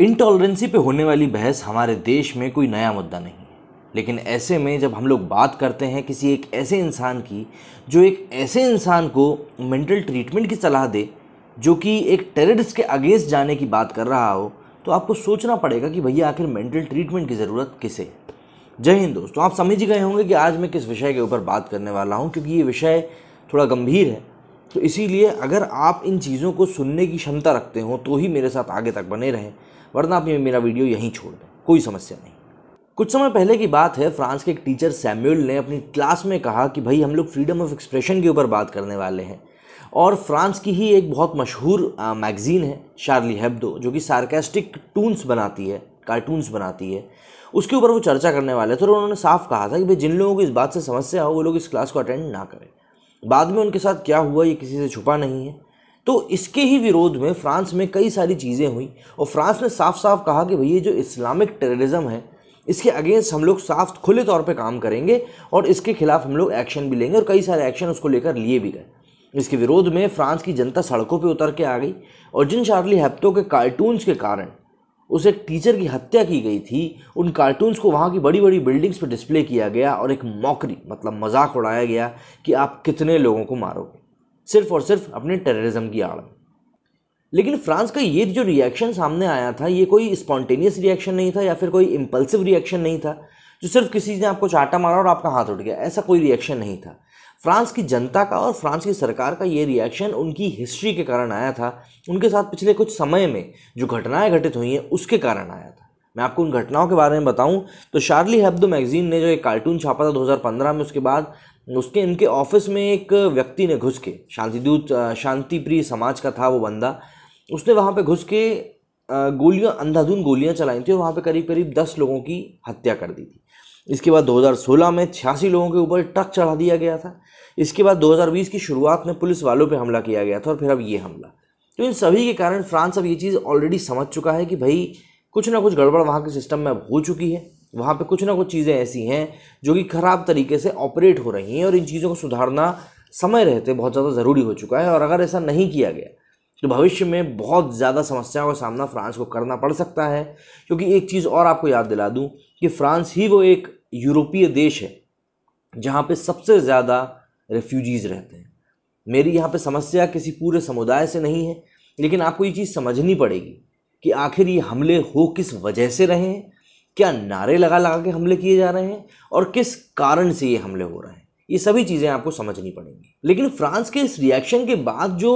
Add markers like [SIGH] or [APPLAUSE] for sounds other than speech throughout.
intolerancy पे होने वाली बहस हमारे देश में कोई नया मुद्दा नहीं लेकिन ऐसे में जब हम लोग बात करते हैं किसी एक ऐसे इंसान की जो एक ऐसे इंसान को मेंटल ट्रीटमेंट की सलाह दे जो कि एक टेररिस्ट के अगेंस्ट जाने की बात कर रहा हो तो आपको सोचना पड़ेगा कि भैया आखिर मेंटल ट्रीटमेंट की ज़रूरत किसे जय हिंद दोस्तों आप समझ ही गए होंगे कि आज मैं किस विषय के ऊपर बात करने वाला हूँ क्योंकि ये विषय थोड़ा गंभीर है तो इसीलिए अगर आप इन चीज़ों को सुनने की क्षमता रखते हो तो ही मेरे साथ आगे तक बने रहें वरना आप मेरा वीडियो यहीं छोड़ दें कोई समस्या नहीं कुछ समय पहले की बात है फ्रांस के एक टीचर सैम्यूल ने अपनी क्लास में कहा कि भाई हम लोग फ्रीडम ऑफ एक्सप्रेशन के ऊपर बात करने वाले हैं और फ्रांस की ही एक बहुत मशहूर मैगज़ीन है शार्ली हेब्दो जो कि सार्केस्टिक टून्स बनाती है कार्टून्स बनाती है उसके ऊपर वो चर्चा करने वाले थे और उन्होंने साफ कहा था कि भाई जिन लोगों को इस बात से समस्या हो वो लोग इस क्लास को अटेंड ना करें बाद में उनके साथ क्या हुआ ये किसी से छुपा नहीं है तो इसके ही विरोध में फ्रांस में कई सारी चीज़ें हुई और फ्रांस ने साफ साफ कहा कि भैया जो इस्लामिक टेररिज्म है इसके अगेंस्ट हम लोग साफ खुले तौर पे काम करेंगे और इसके खिलाफ हम लोग एक्शन भी लेंगे और कई सारे एक्शन उसको लेकर लिए भी गए इसके विरोध में फ्रांस की जनता सड़कों पर उतर के आ गई और जिन चार्ली हैप्टो के कार्टून्स के कारण उस एक टीचर की हत्या की गई थी उन कार्टून्स को वहाँ की बड़ी बड़ी बिल्डिंग्स पर डिस्प्ले किया गया और एक मौकरी मतलब मजाक उड़ाया गया कि आप कितने लोगों को मारोगे सिर्फ और सिर्फ अपने टेररिज्म की आड़ में लेकिन फ्रांस का ये जो रिएक्शन सामने आया था ये कोई स्पॉन्टेनियस रिएक्शन नहीं था या फिर कोई इम्पल्सिव रिएक्शन नहीं था जो सिर्फ किसी ने आपको चाटा मारा और आपका हाथ उठ गया ऐसा कोई रिएक्शन नहीं था फ्रांस की जनता का और फ्रांस की सरकार का ये रिएक्शन उनकी हिस्ट्री के कारण आया था उनके साथ पिछले कुछ समय में जो घटनाएं घटित हुई हैं उसके कारण आया था मैं आपको उन घटनाओं के बारे में बताऊं तो शार्ली हेब्दो मैगजीन ने जो एक कार्टून छापा था 2015 में उसके बाद उसके इनके ऑफिस में एक व्यक्ति ने घुस के शांतिदूत शांति प्रिय समाज का था वो बंदा उसने वहाँ पर घुस के गोलियाँ अंधाधुन गोलियाँ चलाई थी और वहाँ पर करीब करीब दस लोगों की हत्या कर दी थी इसके बाद 2016 में छियासी लोगों के ऊपर ट्रक चढ़ा दिया गया था इसके बाद 2020 की शुरुआत में पुलिस वालों पर हमला किया गया था और फिर अब ये हमला तो इन सभी के कारण फ्रांस अब ये चीज़ ऑलरेडी समझ चुका है कि भाई कुछ ना कुछ गड़बड़ वहाँ के सिस्टम में अब हो चुकी है वहाँ पर कुछ ना कुछ चीज़ें ऐसी हैं जो कि ख़राब तरीके से ऑपरेट हो रही हैं और इन चीज़ों को सुधारना समय रहते बहुत ज़्यादा ज़रूरी हो चुका है और अगर ऐसा नहीं किया गया तो भविष्य में बहुत ज़्यादा समस्याओं का सामना फ्रांस को करना पड़ सकता है क्योंकि एक चीज़ और आपको याद दिला दूँ कि फ्रांस ही वो एक यूरोपीय देश है जहाँ पे सबसे ज़्यादा रेफ्यूजीज़ रहते हैं मेरी यहाँ पे समस्या किसी पूरे समुदाय से नहीं है लेकिन आपको ये चीज़ समझनी पड़ेगी कि आखिर ये हमले हो किस वजह से रहे हैं क्या नारे लगा लगा के हमले किए जा रहे हैं और किस कारण से ये हमले हो रहे हैं ये सभी चीज़ें आपको समझनी पड़ेंगी लेकिन फ्रांस के इस रिएक्शन के बाद जो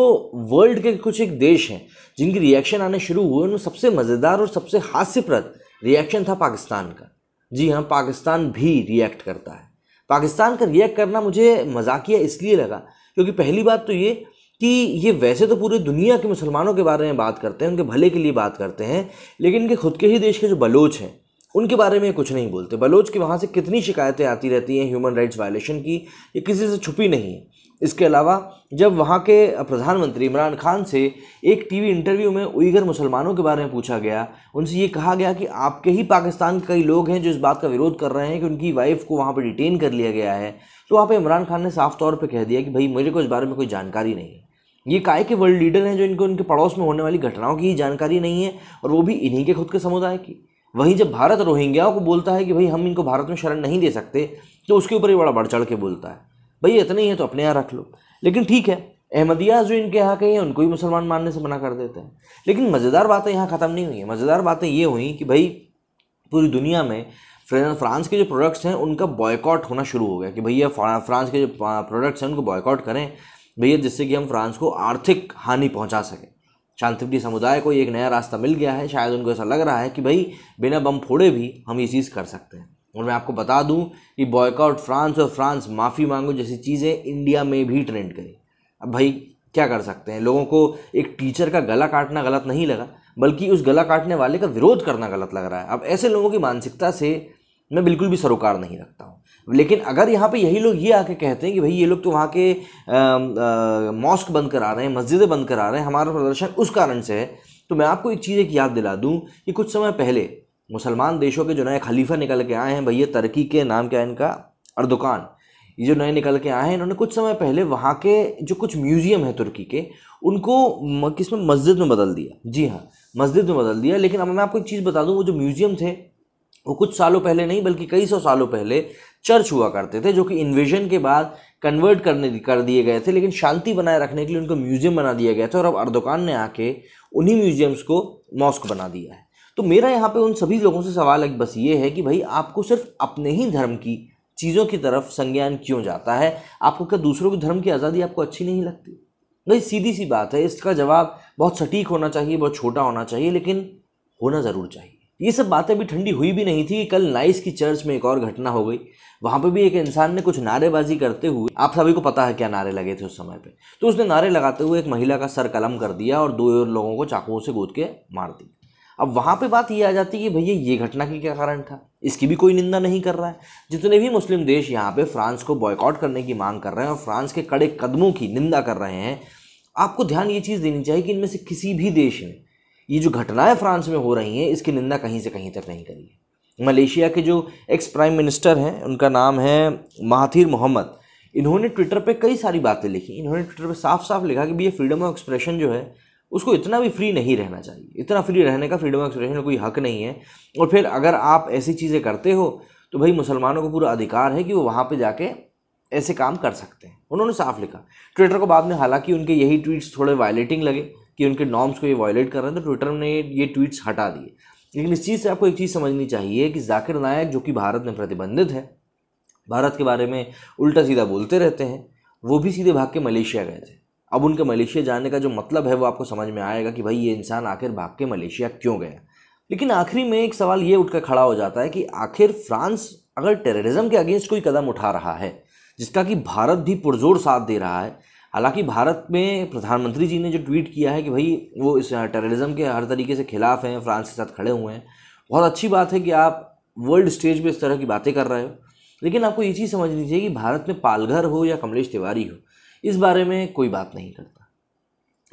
वर्ल्ड के कुछ एक देश हैं जिनके रिएक्शन आने शुरू हुए उनमें सबसे मज़ेदार और सबसे हास्यप्रद रिएक्शन था पाकिस्तान का जी हाँ पाकिस्तान भी रिएक्ट करता है पाकिस्तान का रिएक्ट करना मुझे मजाकिया इसलिए लगा क्योंकि पहली बात तो ये कि ये वैसे तो पूरी दुनिया के मुसलमानों के बारे में बात करते हैं उनके भले के लिए बात करते हैं लेकिन इनके खुद के ही देश के जो बलोच हैं उनके बारे में कुछ नहीं बोलते बलोच के वहाँ से कितनी शिकायतें आती रहती हैं ह्यूमन राइट्स वायलेशन की ये किसी से छुपी नहीं है इसके अलावा जब वहाँ के प्रधानमंत्री इमरान खान से एक टीवी इंटरव्यू में उइगर मुसलमानों के बारे में पूछा गया उनसे ये कहा गया कि आपके ही पाकिस्तान के कई लोग हैं जो इस बात का विरोध कर रहे हैं कि उनकी वाइफ को वहाँ पर डिटेन कर लिया गया है तो वहाँ पर इमरान खान ने साफ तौर पर कह दिया कि भाई मेरे को इस बारे में कोई जानकारी नहीं है ये काय के वर्ल्ड लीडर हैं जो इनको उनके पड़ोस में होने वाली घटनाओं की ही जानकारी नहीं है और वो भी इन्हीं के खुद के समुदाय की वहीं जब भारत रोहिंग्याओं को बोलता है कि भाई हम इनको भारत में शरण नहीं दे सकते तो उसके ऊपर ही बड़ा बढ़ चढ़ के बोलता है भाई इतने ही है तो अपने यहाँ रख लो लेकिन ठीक है अहमदिया जो इनके यहाँ के हैं उनको भी मुसलमान मानने से मना कर देते हैं लेकिन मज़ेदार बातें यहाँ ख़त्म नहीं हुई हैं मज़ेदार बातें ये हुई कि भाई पूरी दुनिया में फ्रांस के जो प्रोडक्ट्स हैं उनका बॉयकॉट होना शुरू हो गया कि भैया फ्रांस के जो प्रोडक्ट्स हैं उनको बॉयकॉट करें भैया जिससे कि हम फ्रांस को आर्थिक हानि पहुंचा सकें शांतिपटी समुदाय को एक नया रास्ता मिल गया है शायद उनको ऐसा लग रहा है कि भाई बिना बम फोड़े भी हम ये चीज़ कर सकते हैं और मैं आपको बता दूं कि बॉयकआउट फ्रांस और फ्रांस माफ़ी मांगो जैसी चीज़ें इंडिया में भी ट्रेंड करी अब भाई क्या कर सकते हैं लोगों को एक टीचर का गला काटना गलत नहीं लगा बल्कि उस गला काटने वाले का विरोध करना गलत लग रहा है अब ऐसे लोगों की मानसिकता से मैं बिल्कुल भी सरोकार नहीं रखता हूँ लेकिन अगर यहाँ पे यही लोग ये आके कहते हैं कि भाई ये लोग तो वहाँ के मॉस्क बंद करा रहे हैं मस्जिदें बंद करा रहे हैं हमारा प्रदर्शन उस कारण से है तो मैं आपको एक चीज़ एक याद दिला दूँ कि कुछ समय पहले मुसलमान देशों के जो नए खलीफा निकल के आए हैं भैया तरक्की के नाम क्या है इनका अर्दुकान ये जो नए निकल के आए हैं इन्होंने कुछ समय पहले वहाँ के जो कुछ म्यूज़ियम है तुर्की के उनको किस में मस्जिद में बदल दिया जी हाँ मस्जिद में बदल दिया लेकिन अब मैं आपको एक चीज़ बता दूँ वो जो म्यूज़ियम थे वो कुछ सालों पहले नहीं बल्कि कई सौ सालों पहले चर्च हुआ करते थे जो कि इन्वेजन के बाद कन्वर्ट करने कर दिए गए थे लेकिन शांति बनाए रखने के लिए उनको म्यूज़ियम बना दिया गया था और अब अर्दुकान ने आके उन्हीं म्यूज़ियम्स को मॉस्क बना दिया है तो मेरा यहाँ पे उन सभी लोगों से सवाल एक बस ये है कि भाई आपको सिर्फ अपने ही धर्म की चीज़ों की तरफ संज्ञान क्यों जाता है आपको क्या दूसरों के धर्म की आज़ादी आपको अच्छी नहीं लगती भाई सीधी सी बात है इसका जवाब बहुत सटीक होना चाहिए बहुत छोटा होना चाहिए लेकिन होना ज़रूर चाहिए ये सब बातें भी ठंडी हुई भी नहीं थी कल नाइस की चर्च में एक और घटना हो गई वहाँ पे भी एक इंसान ने कुछ नारेबाजी करते हुए आप सभी को पता है क्या नारे लगे थे उस समय पे तो उसने नारे लगाते हुए एक महिला का सर कलम कर दिया और दो और लोगों को चाकुओं से गोद के मार दिया अब वहाँ पे बात ये आ जाती है कि भैया ये घटना की क्या कारण था इसकी भी कोई निंदा नहीं कर रहा है जितने भी मुस्लिम देश यहाँ पे फ्रांस को बॉयकॉट करने की मांग कर रहे हैं और फ्रांस के कड़े कदमों की निंदा कर रहे हैं आपको ध्यान ये चीज़ देनी चाहिए कि इनमें से किसी भी देश ने ये जो घटनाएं फ्रांस में हो रही हैं इसकी निंदा कहीं से कहीं तक नहीं करी है मलेशिया के जो एक्स प्राइम मिनिस्टर हैं उनका नाम है महाथिर मोहम्मद इन्होंने ट्विटर पे कई सारी बातें लिखी इन्होंने ट्विटर पे साफ साफ लिखा कि भैया फ्रीडम ऑफ एक्सप्रेशन जो है उसको इतना भी फ्री नहीं रहना चाहिए इतना फ्री रहने का फ्रीडम ऑफ एक्सप्रेशन कोई हक नहीं है और फिर अगर आप ऐसी चीज़ें करते हो तो भाई मुसलमानों को पूरा अधिकार है कि वो वहाँ पर जाके ऐसे काम कर सकते हैं उन्होंने साफ लिखा ट्विटर को बाद में हालांकि उनके यही ट्वीट्स थोड़े वायलेटिंग लगे कि उनके नॉर्म्स को ये वायलेट कर रहे हैं तो ट्विटर ने ये ट्वीट्स हटा दिए लेकिन इस चीज़ से आपको एक चीज़ समझनी चाहिए कि जाकिर नायक जो कि भारत में प्रतिबंधित है भारत के बारे में उल्टा सीधा बोलते रहते हैं वो भी सीधे भाग के मलेशिया गए थे अब उनके मलेशिया जाने का जो मतलब है वो आपको समझ में आएगा कि भाई ये इंसान आखिर भाग के मलेशिया क्यों गया लेकिन आखिरी में एक सवाल ये उठकर खड़ा हो जाता है कि आखिर फ्रांस अगर टेररिज्म के अगेंस्ट कोई कदम उठा रहा है जिसका कि भारत भी पुरजोर साथ दे रहा है हालांकि भारत में प्रधानमंत्री जी ने जो ट्वीट किया है कि भाई वो इस टेररिज्म के हर तरीके से खिलाफ हैं फ्रांस के साथ खड़े हुए हैं बहुत अच्छी बात है कि आप वर्ल्ड स्टेज पर इस तरह की बातें कर रहे हो लेकिन आपको ये चीज़ समझनी चाहिए कि भारत में पालघर हो या कमलेश तिवारी हो इस बारे में कोई बात नहीं करता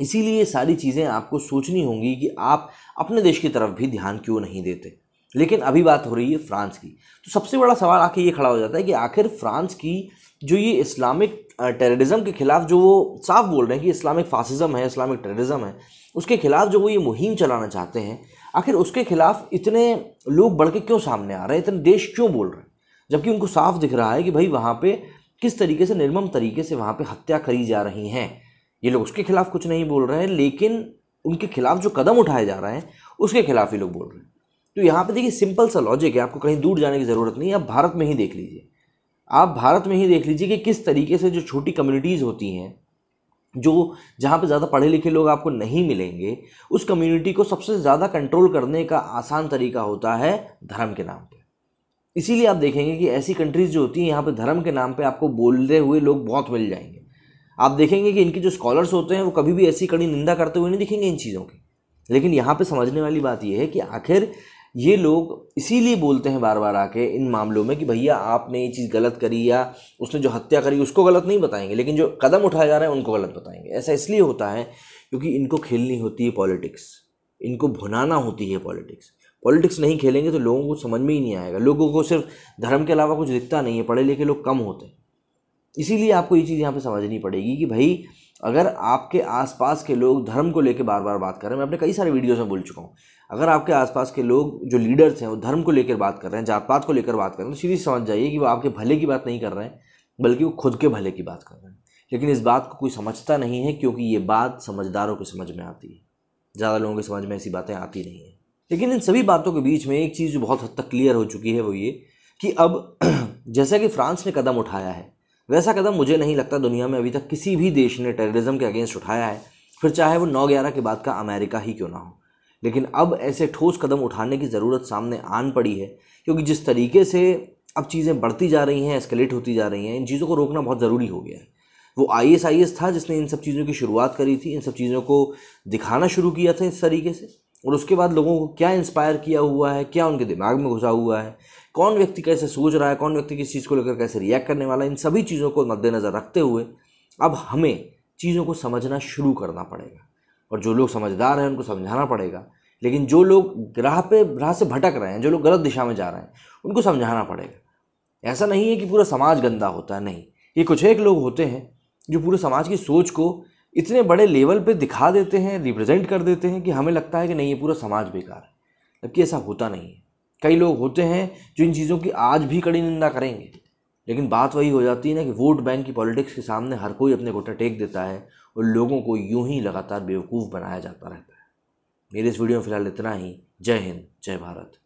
इसीलिए ये सारी चीज़ें आपको सोचनी होंगी कि आप अपने देश की तरफ भी ध्यान क्यों नहीं देते लेकिन अभी बात हो रही है फ्रांस की तो सबसे बड़ा सवाल आके ये खड़ा हो जाता है कि आखिर फ्रांस की जो ये इस्लामिक टेररिज्म के खिलाफ जो वो साफ बोल रहे हैं कि इस्लामिक फासिज्म है इस्लामिक टेररिज्म है उसके खिलाफ जो वो ये मुहिम चलाना चाहते हैं आखिर उसके खिलाफ इतने लोग बढ़ के क्यों सामने आ रहे हैं इतने देश क्यों बोल रहे हैं जबकि उनको साफ दिख रहा है कि भाई वहाँ पे किस तरीके से निर्मम तरीके से वहाँ पे हत्या करी जा रही हैं ये लोग उसके खिलाफ कुछ नहीं बोल रहे हैं लेकिन उनके खिलाफ जो कदम उठाए जा रहे हैं उसके खिलाफ ये लोग बोल रहे हैं तो यहाँ पे देखिए सिंपल सा लॉजिक है आपको कहीं दूर जाने की ज़रूरत नहीं है आप भारत में ही देख लीजिए आप भारत में ही देख लीजिए कि किस तरीके से जो छोटी कम्युनिटीज़ होती हैं जो जहाँ पे ज़्यादा पढ़े लिखे लोग आपको नहीं मिलेंगे उस कम्युनिटी को सबसे ज़्यादा कंट्रोल करने का आसान तरीका होता है धर्म के नाम पर इसीलिए आप देखेंगे कि ऐसी कंट्रीज़ जो होती हैं यहाँ पर धर्म के नाम पर आपको बोलते हुए लोग बहुत मिल जाएंगे आप देखेंगे कि इनके जो स्कॉलर्स होते हैं वो कभी भी ऐसी कड़ी निंदा करते हुए नहीं दिखेंगे इन चीज़ों की लेकिन यहाँ पर समझने वाली बात यह है कि आखिर ये लोग इसीलिए बोलते हैं बार बार आके इन मामलों में कि भैया आपने ये चीज़ गलत करी या उसने जो हत्या करी उसको गलत नहीं बताएंगे लेकिन जो कदम उठाए जा रहे हैं उनको गलत बताएंगे ऐसा इसलिए होता है क्योंकि इनको खेलनी होती है पॉलिटिक्स इनको भुनाना होती है पॉलिटिक्स पॉलिटिक्स नहीं खेलेंगे तो लोगों को समझ में ही नहीं आएगा लोगों को सिर्फ धर्म के अलावा कुछ दिखता नहीं है पढ़े लिखे लोग कम होते हैं इसीलिए आपको ये चीज़ यहाँ पे समझनी पड़ेगी कि भाई अगर आपके आसपास के लोग धर्म को लेकर बार बार बात कर रहे हैं मैं अपने कई सारे वीडियोस में बोल चुका हूँ अगर आपके आसपास के लोग जो लीडर्स हैं वो धर्म को लेकर बात कर रहे हैं जात पात को लेकर बात कर रहे हैं तो सीधी समझ जाइए कि वो आपके भले की बात नहीं कर रहे हैं बल्कि वो खुद के भले की बात कर रहे हैं लेकिन इस बात को कोई समझता नहीं है क्योंकि ये बात समझदारों के समझ में आती है ज़्यादा लोगों के समझ में ऐसी बातें आती नहीं हैं लेकिन इन सभी बातों के बीच में एक चीज़ जो बहुत हद तक क्लियर हो चुकी है वो ये कि अब [CLEARS THROAT] जैसा कि फ्रांस ने कदम उठाया है वैसा कदम मुझे नहीं लगता दुनिया में अभी तक किसी भी देश ने टेररिज्म के अगेंस्ट उठाया है फिर चाहे वो नौ ग्यारह के बाद का अमेरिका ही क्यों ना हो लेकिन अब ऐसे ठोस कदम उठाने की ज़रूरत सामने आन पड़ी है क्योंकि जिस तरीके से अब चीज़ें बढ़ती जा रही हैं एस्केलेट होती जा रही हैं इन चीज़ों को रोकना बहुत ज़रूरी हो गया है वो आई एस था जिसने इन सब चीज़ों की शुरुआत करी थी इन सब चीज़ों को दिखाना शुरू किया था इस तरीके से और उसके बाद लोगों को क्या इंस्पायर किया हुआ है क्या उनके दिमाग में घुसा हुआ है कौन व्यक्ति कैसे सोच रहा है कौन व्यक्ति किस चीज़ को लेकर कैसे रिएक्ट करने वाला है इन सभी चीज़ों को मद्देनज़र रखते हुए अब हमें चीज़ों को समझना शुरू करना पड़ेगा और जो लोग समझदार हैं उनको समझाना पड़ेगा लेकिन जो लोग ग्राह पे ग्राह से भटक रहे हैं जो लोग गलत दिशा में जा रहे हैं उनको समझाना पड़ेगा ऐसा नहीं है कि पूरा समाज गंदा होता है नहीं ये कुछ एक लोग होते हैं जो पूरे समाज की सोच को इतने बड़े लेवल पे दिखा देते हैं रिप्रेजेंट कर देते हैं कि हमें लगता है कि नहीं ये पूरा समाज बेकार है जबकि ऐसा होता नहीं है कई लोग होते हैं जो इन चीज़ों की आज भी कड़ी निंदा करेंगे लेकिन बात वही हो जाती है ना कि वोट बैंक की पॉलिटिक्स के सामने हर कोई अपने गोटा टेक देता है और लोगों को यूं ही लगातार बेवकूफ़ बनाया जाता रहता है मेरे इस वीडियो में फ़िलहाल इतना ही जय हिंद जय भारत